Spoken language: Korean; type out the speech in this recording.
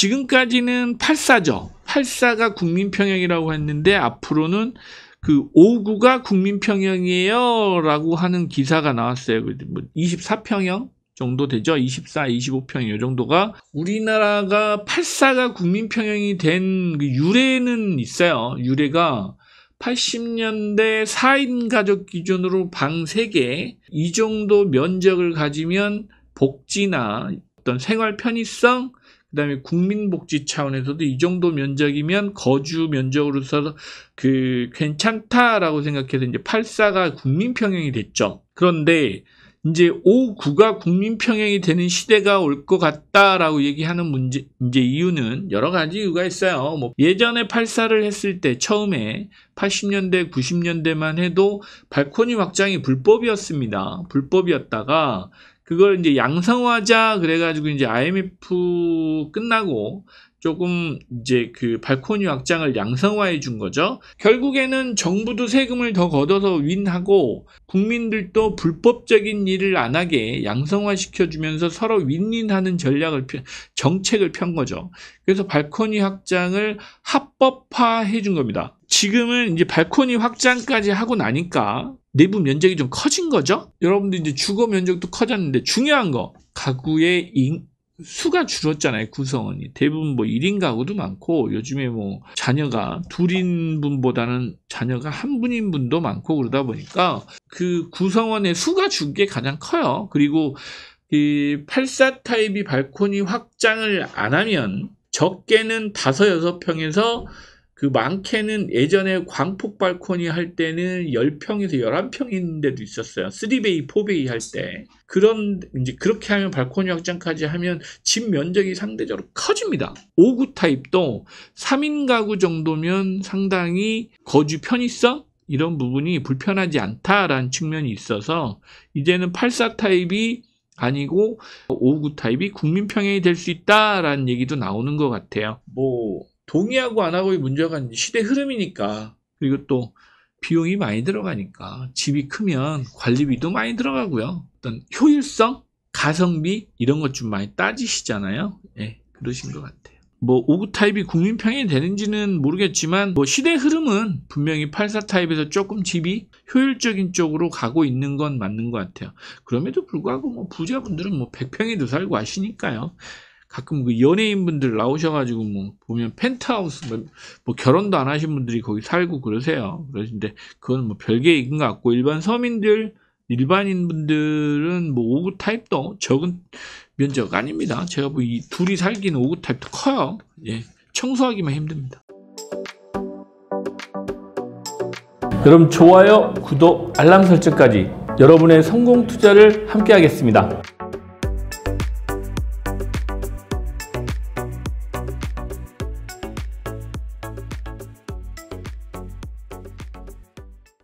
지금까지는 8사죠. 8사가 국민평형이라고 했는데 앞으로는 그 59가 국민평형이에요 라고 하는 기사가 나왔어요. 24평형 뭐 정도 되죠. 24, 25평 형이 정도가 우리나라가 84가 국민평형이 된 그 유래는 있어요. 유래가 80년대 4인 가족 기준으로 방 3개 이 정도 면적을 가지면 복지나 어떤 생활 편의성 그 다음에 국민복지 차원에서도 이 정도 면적이면 거주 면적으로서 그 괜찮다라고 생각해서 이제 8사가 국민평형이 됐죠. 그런데 이제 5 9가 국민평형이 되는 시대가 올 것 같다라고 얘기하는 문제, 이제 이유는 여러 가지 이유가 있어요. 뭐 예전에 8사를 했을 때 처음에 80년대, 90년대만 해도 발코니 확장이 불법이었습니다. 불법이었다가 그걸 이제 양성화자 그래가지고 이제 IMF 끝나고 조금 이제 그 발코니 확장을 양성화해 준 거죠. 결국에는 정부도 세금을 더 걷어서 윈하고 국민들도 불법적인 일을 안 하게 양성화 시켜주면서 서로 윈윈하는 전략을 정책을 편 거죠. 그래서 발코니 확장을 합법화해 준 겁니다. 지금은 이제 발코니 확장까지 하고 나니까 내부 면적이 좀 커진 거죠. 여러분들 이제 주거 면적도 커졌는데 중요한 거 가구의 인, 수가 줄었잖아요 구성원이 대부분 뭐 1인 가구도 많고 요즘에 뭐 자녀가 둘인 분보다는 자녀가 한 분인 분도 많고 그러다 보니까 그 구성원의 수가 줄게 가장 커요 그리고 이84 그 타입이 발코니 확장을 안 하면 적게는 5, 6평에서 그 많게는 예전에 광폭 발코니 할 때는 10평에서 11평 있는 데도 있었어요. 3베이, 4베이 할 때. 그런, 이제 그렇게 하면 발코니 확장까지 하면 집 면적이 상대적으로 커집니다. 5구 타입도 3인 가구 정도면 상당히 거주 편의성? 이런 부분이 불편하지 않다라는 측면이 있어서 이제는 84 타입이 아니고 59 타입이 국민 평행이될 수 있다라는 얘기도 나오는 것 같아요. 뭐 동의하고 안 하고의 문제가 시대 흐름이니까 그리고 또 비용이 많이 들어가니까 집이 크면 관리비도 많이 들어가고요. 어떤 효율성, 가성비 이런 것 좀 많이 따지시잖아요. 예, 그러신 것 같아요. 뭐 5구 타입이 국민 평이 되는지는 모르겠지만 뭐 시대 흐름은 분명히 84 타입에서 조금 집이 효율적인 쪽으로 가고 있는 건 맞는 것 같아요. 그럼에도 불구하고 뭐 부자분들은 뭐 100평에도 살고 하시니까요. 가끔 그 연예인분들 나오셔가지고 뭐 보면 펜트하우스 뭐, 뭐, 결혼도 안 하신 분들이 거기 살고 그러세요. 그러신데 그건 뭐 별개인 것 같고 일반 서민들 일반인분들은 뭐 5구 타입도 적은 면적 아닙니다. 제가 뭐이 둘이 살기는 5구 타입도 커요. 예, 청소하기만 힘듭니다. 여러분 좋아요, 구독, 알람 설정까지 여러분의 성공 투자를 함께 하겠습니다.